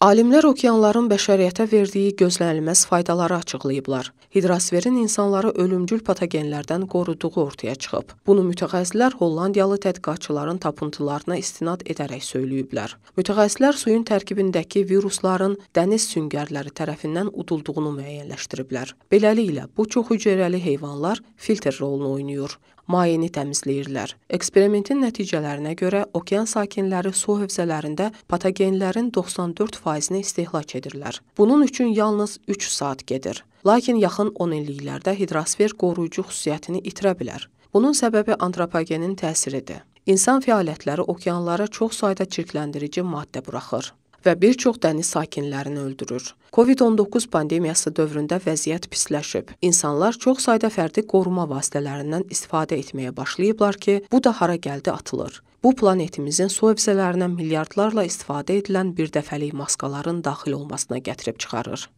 Alimlər okeanların bəşəriyyətə verdiyi gözlənilməz faydaları açıqlayıblar. Hidrosferin insanları ölümcül patogenlərdən qoruduğu ortaya çıxıb. Bunu mütəxəssislər Hollandiyalı tədqiqatçıların tapıntılarına istinad edərək söyləyiblər. Mütəxəssislər suyun tərkibindəki virusların dəniz süngərləri tərəfindən udulduğunu müəyyənləşdiriblər. Beləliklə, bu çoxhüceyrəli heyvanlar filtr rolunu oynayır mayeni təmizləyirlər. Eksperimentin nəticələrinə görə okean sakinləri su hövzələrində patogenlərin 94% faizini istehlak edirlər. Bunun üçün yalnız 3 saat gedir. Lakin yaxın 10 illiklərdə hidrosfer qoruyucu xüsusiyyətini itirə bilər. Bunun səbəbi antropogenin təsiridir. İnsan fəaliyyətləri okeanlara çox sayda çirkləndirici maddə buraxır və bir çox dəniz sakinlərini öldürür. COVID-19 pandemiyası dövründə vəziyyət pisləşib. İnsanlar çox sayda fərdi qoruma vasitələrindən istifadə etməyə başlayıblar ki, bu da hara gəldi atılır. Bu planetimizin su hövzələrinə milyardlarla istifadə edilən birdəfəlik maskaların daxil olmasına gətirib çıxarır.